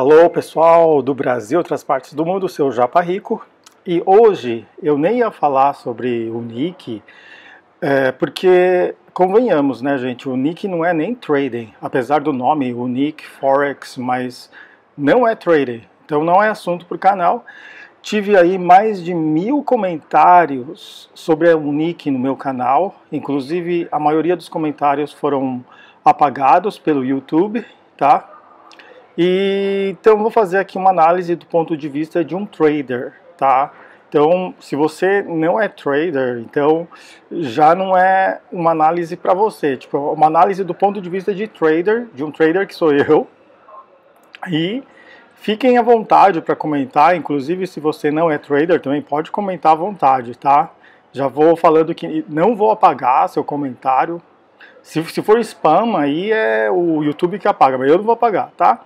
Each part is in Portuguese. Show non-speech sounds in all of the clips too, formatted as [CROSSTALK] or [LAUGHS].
Alô pessoal do Brasil, outras partes do mundo, seu Japa Rico. E hoje eu nem ia falar sobre o Nick, é, porque convenhamos, né, gente? O Nick não é nem trading, apesar do nome, o Nick Forex, mas não é trading. Então não é assunto para o canal. Tive aí mais de mil comentários sobre o Nick no meu canal. Inclusive a maioria dos comentários foram apagados pelo YouTube, tá? E, então vou fazer aqui uma análise do ponto de vista de um trader, tá? Então, se você não é trader, então já não é uma análise para você, tipo, é uma análise do ponto de vista de trader, de um trader que sou eu. E fiquem à vontade para comentar, inclusive se você não é trader também pode comentar à vontade, tá? Já vou falando que não vou apagar seu comentário. Se, se for spam, aí é o YouTube que apaga, mas eu não vou apagar, tá?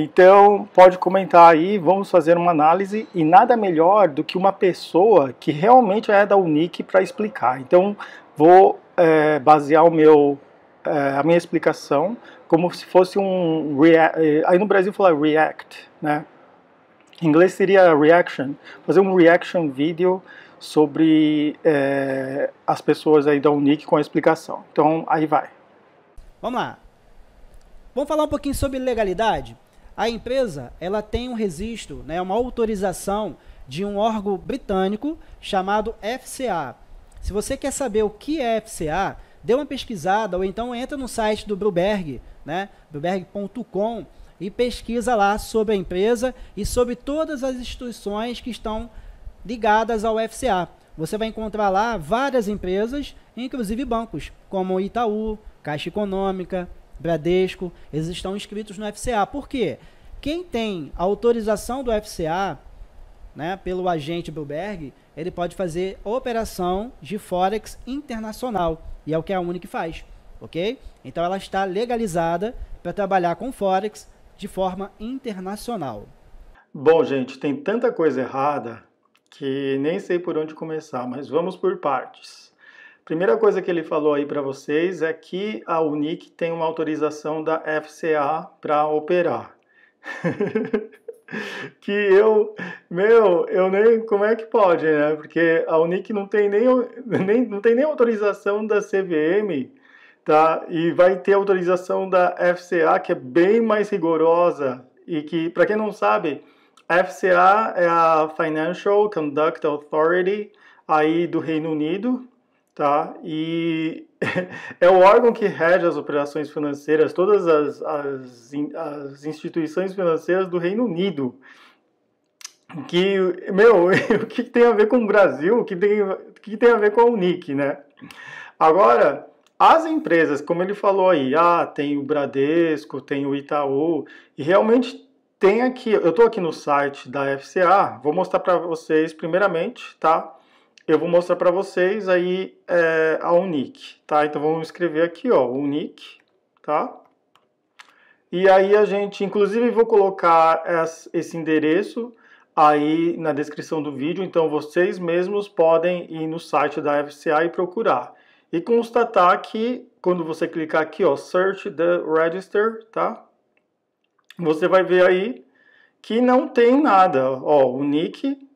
Então, pode comentar aí, vamos fazer uma análise e nada melhor do que uma pessoa que realmente é da Unic para explicar. Então, vou é, basear o meu, é, a minha explicação como se fosse um react, é, aí no Brasil fala react, né? Em inglês seria reaction, fazer um reaction video sobre é, as pessoas aí da Unic com a explicação. Então, aí vai. Vamos lá. Vamos falar um pouquinho sobre legalidade? A empresa ela tem um registro, né, uma autorização de um órgão britânico chamado FCA. Se você quer saber o que é FCA, dê uma pesquisada ou então entra no site do Bruberg, né, bruberg.com e pesquisa lá sobre a empresa e sobre todas as instituições que estão ligadas ao FCA. Você vai encontrar lá várias empresas, inclusive bancos, como Itaú, Caixa Econômica, Bradesco, eles estão inscritos no FCA. Por quê? Quem tem autorização do FCA, né, pelo agente Bilberg, ele pode fazer operação de Forex internacional. E é o que a Unic faz, ok? Então ela está legalizada para trabalhar com Forex de forma internacional. Bom, gente, tem tanta coisa errada que nem sei por onde começar, mas vamos por partes. Primeira coisa que ele falou aí para vocês é que a Unic tem uma autorização da FCA para operar. [LAUGHS] que eu, meu, eu nem, como é que pode, né? Porque a Unic não tem nem, nem, não tem nem autorização da CVM, tá? E vai ter autorização da FCA, que é bem mais rigorosa e que, para quem não sabe, a FCA é a Financial Conduct Authority aí do Reino Unido, tá? E [LAUGHS] é o órgão que rege as operações financeiras, todas as, as, as instituições financeiras do Reino Unido. Que, meu, [LAUGHS] o que tem a ver com o Brasil? O que tem, que tem a ver com a Unic, né? Agora, as empresas, como ele falou aí, ah, tem o Bradesco, tem o Itaú, e realmente tem aqui, eu estou aqui no site da FCA, vou mostrar para vocês primeiramente, tá? eu vou mostrar para vocês aí é, a tá? Então vamos escrever aqui, ó, unic, tá? E aí a gente, inclusive, vou colocar esse endereço aí na descrição do vídeo, então vocês mesmos podem ir no site da FCA e procurar. E constatar que quando você clicar aqui, ó, search the register, tá? Você vai ver aí que não tem nada, ó, o nick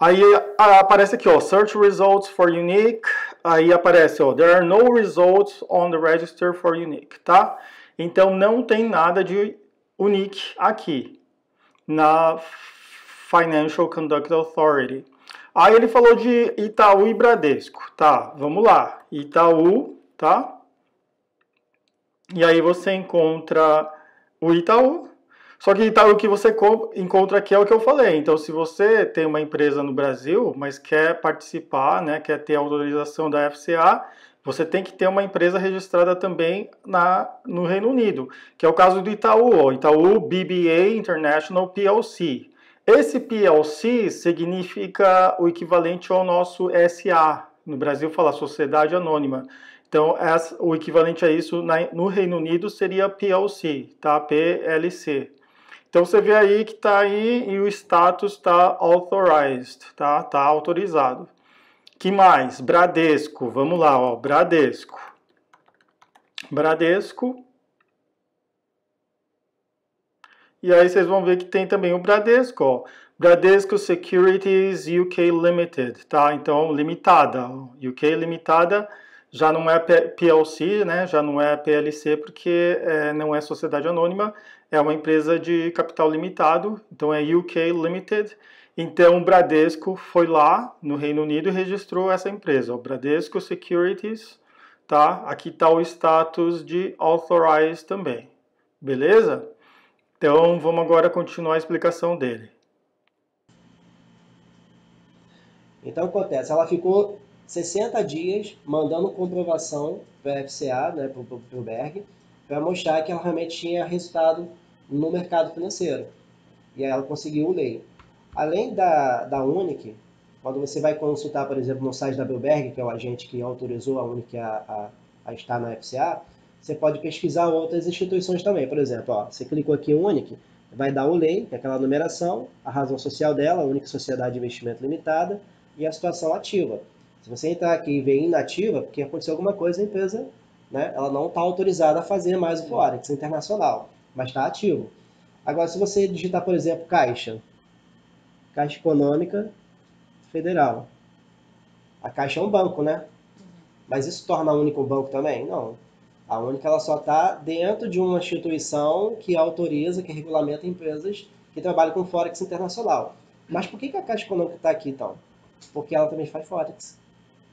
Aí ah, aparece aqui, ó, search results for unique. Aí aparece, ó, there are no results on the register for unique, tá? Então não tem nada de unique aqui na Financial Conduct Authority. Aí ele falou de Itaú e Bradesco, tá? Vamos lá, Itaú, tá? E aí você encontra o Itaú, só que tá, o que você encontra aqui é o que eu falei. Então, se você tem uma empresa no Brasil, mas quer participar, né, quer ter autorização da FCA, você tem que ter uma empresa registrada também na, no Reino Unido, que é o caso do Itaú, Itaú BBA International PLC. Esse PLC significa o equivalente ao nosso SA, no Brasil fala Sociedade Anônima. Então, essa, o equivalente a isso na, no Reino Unido seria PLC, tá? PLC. Então você vê aí que está aí e o status está authorized, tá? Está autorizado. Que mais? Bradesco, vamos lá, ó, Bradesco. Bradesco. E aí vocês vão ver que tem também o Bradesco, ó. Bradesco Securities UK Limited, tá? Então, limitada, UK limitada já não é PLC, né? Já não é PLC porque é, não é sociedade anônima, é uma empresa de capital limitado, então é UK Limited. Então o Bradesco foi lá no Reino Unido e registrou essa empresa, o Bradesco Securities, tá? Aqui está o status de authorized também, beleza? Então vamos agora continuar a explicação dele. Então acontece, ela ficou 60 dias mandando comprovação para a FCA, né, para o Berg, para mostrar que ela realmente tinha resultado no mercado financeiro. E aí ela conseguiu o lei. Além da, da Unic, quando você vai consultar, por exemplo, no site da Belberg, que é o agente que autorizou a Unic a, a, a estar na FCA, você pode pesquisar outras instituições também. Por exemplo, ó, você clicou aqui em Unic, vai dar o lei, que é aquela numeração, a razão social dela, a Unic Sociedade de Investimento Limitada, e a situação ativa. Se você entrar aqui e ver inativa, porque aconteceu alguma coisa, a empresa né, ela não está autorizada a fazer mais o Forex é internacional, mas está ativo. Agora, se você digitar, por exemplo, Caixa, Caixa Econômica Federal, a Caixa é um banco, né? Mas isso torna a Única um banco também? Não. A Única ela só está dentro de uma instituição que autoriza, que regulamenta empresas que trabalham com Forex internacional. Mas por que, que a Caixa Econômica está aqui, então? Porque ela também faz Forex.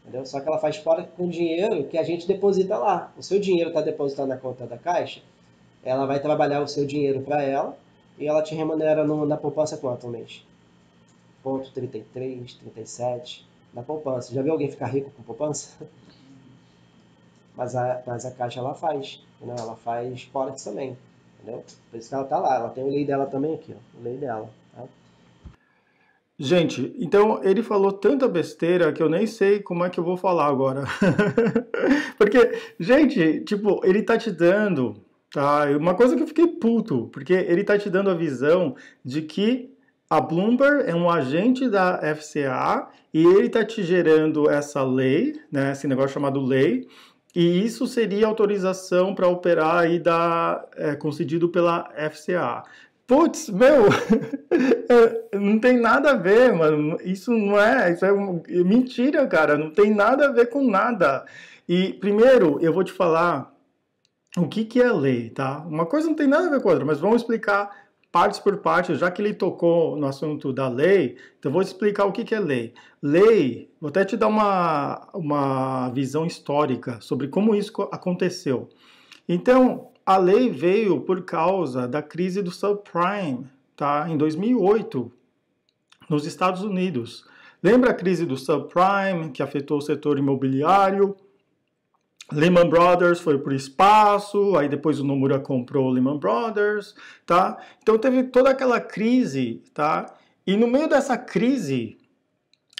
Entendeu? Só que ela faz fora com dinheiro que a gente deposita lá. O seu dinheiro está depositado na conta da Caixa, ela vai trabalhar o seu dinheiro para ela e ela te remunera no, na poupança quanto um mês? Ponto 33, 37, na poupança. Já viu alguém ficar rico com poupança? [LAUGHS] Mas a, mas a Caixa ela faz, entendeu? ela faz fora também, entendeu? Por isso que ela está lá, ela tem o lei dela também aqui, ó, o lei dela. Gente, então ele falou tanta besteira que eu nem sei como é que eu vou falar agora. [LAUGHS] porque, gente, tipo, ele tá te dando, tá? Uma coisa que eu fiquei puto, porque ele tá te dando a visão de que a Bloomberg é um agente da FCA e ele tá te gerando essa lei, né? Esse negócio chamado lei. E isso seria autorização para operar e dar, é, concedido pela FCA putz, meu, [LAUGHS] não tem nada a ver, mano. Isso não é, isso é, é mentira, cara. Não tem nada a ver com nada. E primeiro, eu vou te falar o que, que é lei, tá? Uma coisa não tem nada a ver com a outra, mas vamos explicar partes por partes, já que ele tocou no assunto da lei, então eu vou te explicar o que, que é lei. Lei, vou até te dar uma, uma visão histórica sobre como isso aconteceu. Então, a lei veio por causa da crise do subprime, tá? Em 2008, nos Estados Unidos. Lembra a crise do subprime que afetou o setor imobiliário? Lehman Brothers foi para o espaço, aí depois o Nomura comprou o Lehman Brothers, tá? Então teve toda aquela crise, tá? E no meio dessa crise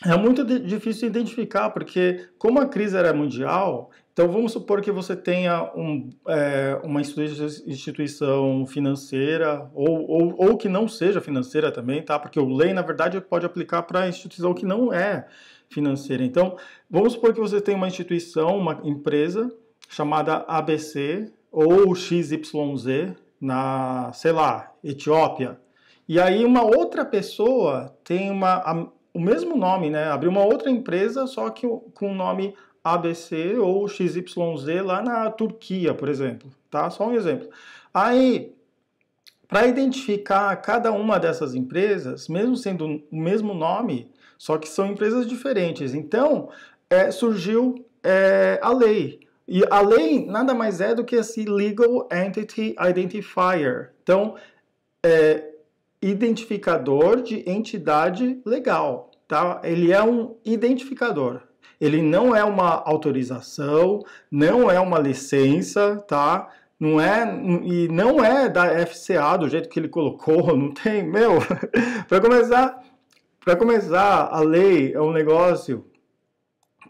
é muito difícil identificar, porque como a crise era mundial, então vamos supor que você tenha um, é, uma instituição financeira ou, ou, ou, que não seja financeira também, tá? Porque o lei, na verdade, pode aplicar para instituição que não é financeira. Então, vamos supor que você tem uma instituição, uma empresa chamada ABC ou XYZ na, sei lá, Etiópia. E aí uma outra pessoa tem uma, a, o mesmo nome, né? Abriu uma outra empresa, só que com o nome ABC ou XYZ lá na Turquia, por exemplo, tá? Só um exemplo. Aí, para identificar cada uma dessas empresas, mesmo sendo o mesmo nome, só que são empresas diferentes. Então, é, surgiu é, a lei. E a lei nada mais é do que esse Legal Entity Identifier. Então, é, identificador de entidade legal, tá? Ele é um identificador. Ele não é uma autorização, não é uma licença, tá? Não é e não é da FCA do jeito que ele colocou, [LAUGHS] não tem, meu. [LAUGHS] para começar, para começar, a lei é um negócio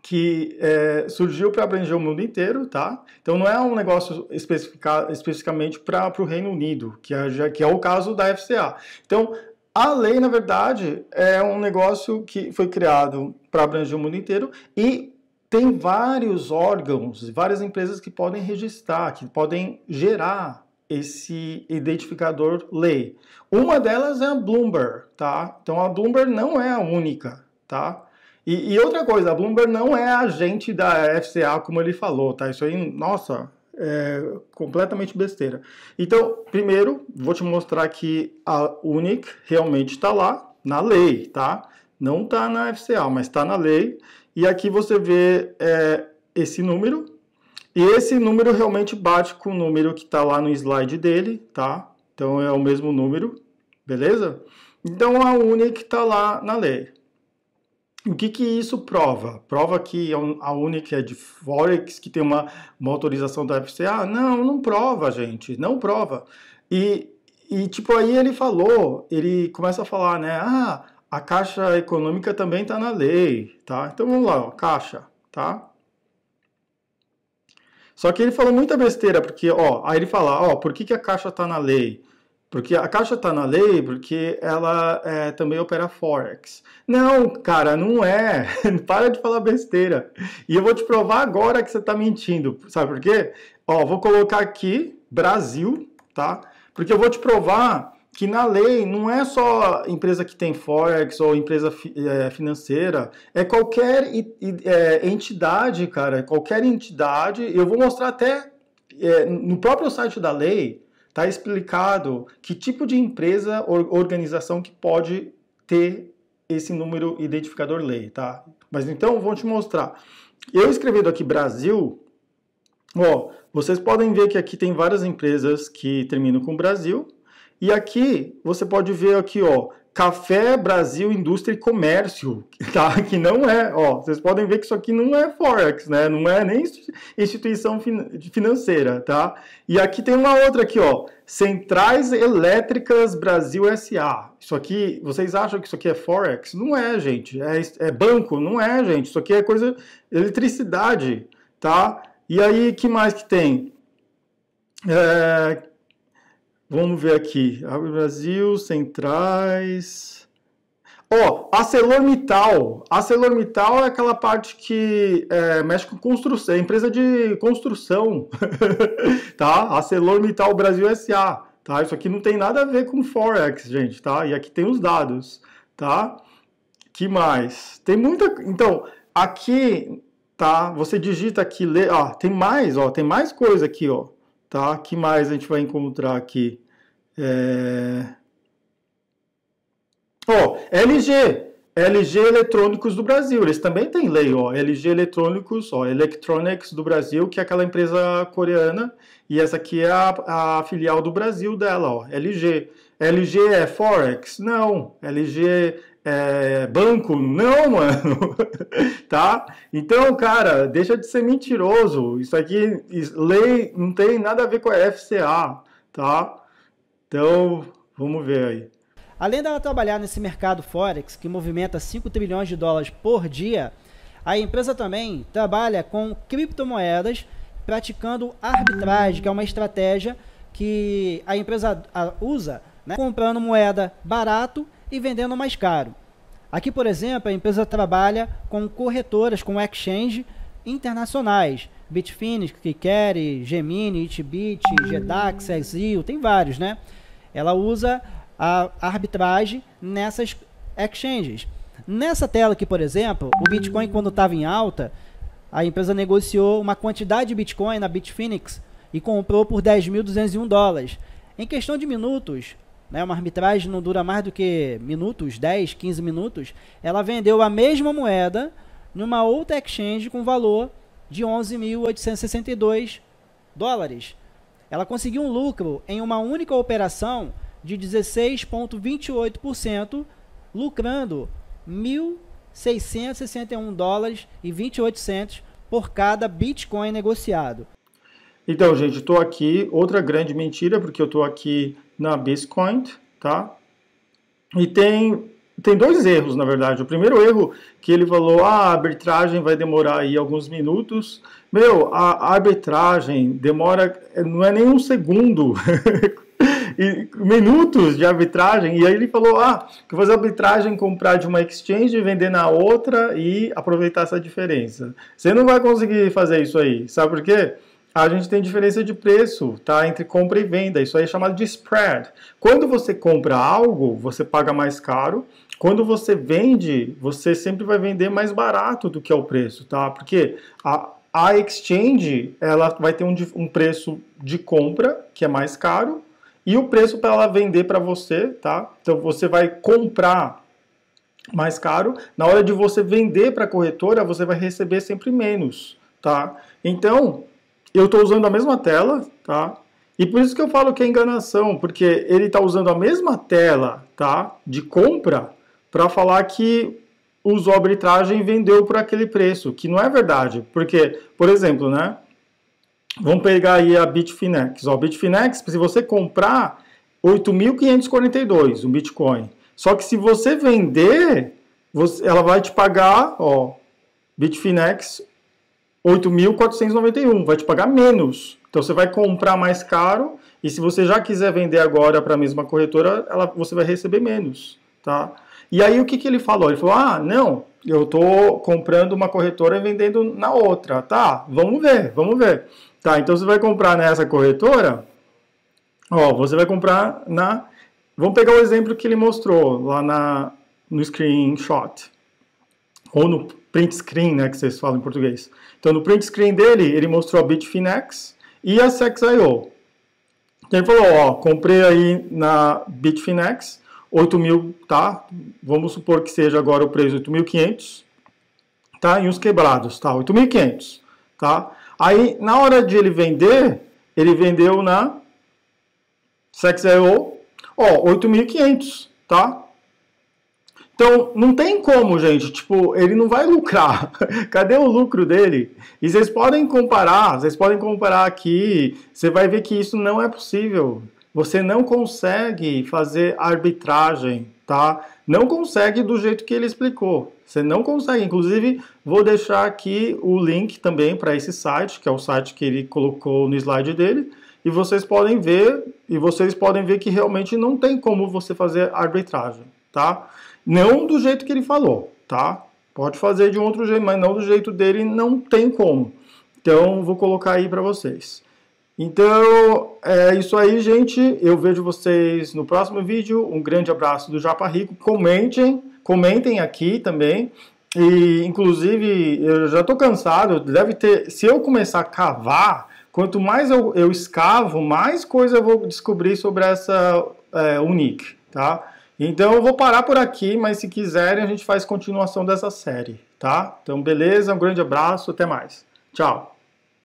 que é, surgiu para abranger o mundo inteiro, tá? Então não é um negócio especificamente para o Reino Unido, que é, que é o caso da FCA. Então a lei, na verdade, é um negócio que foi criado para abranger o mundo inteiro e tem vários órgãos, várias empresas que podem registrar, que podem gerar esse identificador lei. Uma delas é a Bloomberg, tá? Então a Bloomberg não é a única, tá? E, e outra coisa, a Bloomberg não é agente da FCA, como ele falou, tá? Isso aí, nossa, é completamente besteira. Então, primeiro, vou te mostrar que a UNIC realmente está lá na lei, tá? Não está na FCA, mas está na lei. E aqui você vê é, esse número. E esse número realmente bate com o número que está lá no slide dele, tá? Então é o mesmo número, beleza? Então a UNIC está lá na lei. O que, que isso prova? Prova que é a única é de Forex, que tem uma, uma autorização da FCA? Ah, não, não prova, gente, não prova. E, e, tipo, aí ele falou, ele começa a falar, né? Ah, a Caixa Econômica também está na lei, tá? Então vamos lá, ó, Caixa, tá? Só que ele falou muita besteira, porque, ó, aí ele fala, ó, por que, que a Caixa está na lei? Porque a Caixa está na lei porque ela é, também opera Forex. Não, cara, não é. [LAUGHS] Para de falar besteira. E eu vou te provar agora que você está mentindo. Sabe por quê? Ó, vou colocar aqui Brasil, tá? Porque eu vou te provar que na lei não é só empresa que tem forex ou empresa fi, é, financeira, é qualquer é, entidade, cara, qualquer entidade. Eu vou mostrar até é, no próprio site da lei está explicado que tipo de empresa ou organização que pode ter esse número identificador lei, tá? Mas então vou te mostrar. Eu escrevendo aqui Brasil, ó, vocês podem ver que aqui tem várias empresas que terminam com Brasil. E aqui você pode ver aqui, ó, Café, Brasil, Indústria e Comércio, [LAUGHS] tá? que não é, ó, vocês podem ver que isso aqui não é Forex, né? Não é nem instituição fin financeira, tá? E aqui tem uma outra aqui, ó, Centrais Elétricas Brasil SA. Isso aqui, vocês acham que isso aqui é Forex? Não é, gente. É, é banco? Não é, gente. Isso aqui é coisa, eletricidade, tá? E aí, que mais que tem? É, Vamos ver aqui. Abre Brasil, centrais. Ó, oh, ArcelorMittal. ArcelorMittal é aquela parte que é, mexe com construção, é empresa de construção, [LAUGHS] tá? ArcelorMittal Brasil S.A., tá? Isso aqui não tem nada a ver com Forex, gente, tá? E aqui tem os dados, tá? Que mais? Tem muita... Então, aqui, tá? Você digita aqui, lê... Ah, tem mais, ó, tem mais coisa aqui, ó. Tá? que mais a gente vai encontrar aqui? É... Oh, LG, LG Eletrônicos do Brasil, eles também têm lei, ó, LG Eletrônicos, ó, Electronics do Brasil, que é aquela empresa coreana, e essa aqui é a, a filial do Brasil dela, ó, LG. LG é Forex? Não, LG é, banco, não, mano, [LAUGHS] tá? Então, cara, deixa de ser mentiroso. Isso aqui, lei, não tem nada a ver com a FCA, tá? Então, vamos ver aí. Além dela trabalhar nesse mercado Forex, que movimenta 5 trilhões de dólares por dia, a empresa também trabalha com criptomoedas, praticando arbitragem, que é uma estratégia que a empresa usa, né? comprando moeda barato e vendendo mais caro. Aqui, por exemplo, a empresa trabalha com corretoras, com exchange internacionais. Bitfinex, Kikeri, Gemini, Itbit, Gedax, Exil, tem vários, né? Ela usa a arbitragem nessas exchanges. Nessa tela aqui, por exemplo, o Bitcoin quando estava em alta, a empresa negociou uma quantidade de Bitcoin na Bitfinex e comprou por 10.201 dólares. Em questão de minutos, né, uma arbitragem não dura mais do que minutos, 10, 15 minutos, ela vendeu a mesma moeda numa outra exchange com valor de 11.862 dólares. Ela conseguiu um lucro em uma única operação de 16,28%, lucrando 1.661 dólares e 28 centos por cada Bitcoin negociado. Então, gente, estou aqui. Outra grande mentira, porque eu estou aqui na Bitcoin, tá? E tem, tem dois erros, na verdade. O primeiro erro que ele falou, ah, a arbitragem vai demorar aí alguns minutos. Meu, a arbitragem demora, não é nem um segundo. [LAUGHS] E minutos de arbitragem, e aí ele falou: ah, que fazer arbitragem, comprar de uma exchange, vender na outra e aproveitar essa diferença. Você não vai conseguir fazer isso aí, sabe por quê? a gente tem diferença de preço, tá? Entre compra e venda. Isso aí é chamado de spread. Quando você compra algo, você paga mais caro. Quando você vende, você sempre vai vender mais barato do que é o preço, tá? Porque a, a exchange, ela vai ter um, um preço de compra, que é mais caro, e o preço para ela vender para você, tá? Então você vai comprar mais caro. Na hora de você vender para a corretora, você vai receber sempre menos, tá? Então, eu estou usando a mesma tela, tá? E por isso que eu falo que é enganação, porque ele está usando a mesma tela, tá? De compra para falar que usou a arbitragem e vendeu por aquele preço, que não é verdade, porque, por exemplo, né? Vamos pegar aí a Bitfinex. Ó, Bitfinex, se você comprar 8.542 um Bitcoin, só que se você vender, você, ela vai te pagar, ó, Bitfinex 8.491, vai te pagar menos. Então você vai comprar mais caro e se você já quiser vender agora para a mesma corretora, ela, você vai receber menos, tá? E aí o que, que ele falou? Ele falou: "Ah, não, eu tô comprando uma corretora e vendendo na outra, tá? Vamos ver, vamos ver". Tá, então você vai comprar nessa corretora? Ó, você vai comprar na Vamos pegar o exemplo que ele mostrou lá na no screenshot ou no print screen, né, que vocês falam em português. Então, no print screen dele, ele mostrou a Bitfinex e a Sex.io. Então, ele falou, ó, comprei aí na Bitfinex, 8 mil, tá? Vamos supor que seja agora o preço 8.500, tá? E uns quebrados, tá? 8.500, tá? Aí, na hora de ele vender, ele vendeu na Sex.io, ó, 8.500, tá? Então, não tem como, gente. Tipo, ele não vai lucrar. [LAUGHS] Cadê o lucro dele? E vocês podem comparar, vocês podem comparar aqui. Você vai ver que isso não é possível. Você não consegue fazer arbitragem, tá? Não consegue do jeito que ele explicou. Você não consegue. Inclusive, vou deixar aqui o link também para esse site, que é o site que ele colocou no slide dele e vocês podem ver e vocês podem ver que realmente não tem como você fazer arbitragem, tá? Não do jeito que ele falou, tá? Pode fazer de um outro jeito, mas não do jeito dele, não tem como. Então, vou colocar aí para vocês. Então, é isso aí, gente. Eu vejo vocês no próximo vídeo. Um grande abraço do Japa Rico. Comentem, comentem aqui também. E, inclusive, eu já estou cansado. Deve ter. Se eu começar a cavar, quanto mais eu, eu escavo, mais coisa eu vou descobrir sobre essa é, Unique, tá? Então eu vou parar por aqui, mas se quiserem a gente faz continuação dessa série, tá? Então beleza, um grande abraço, até mais. Tchau.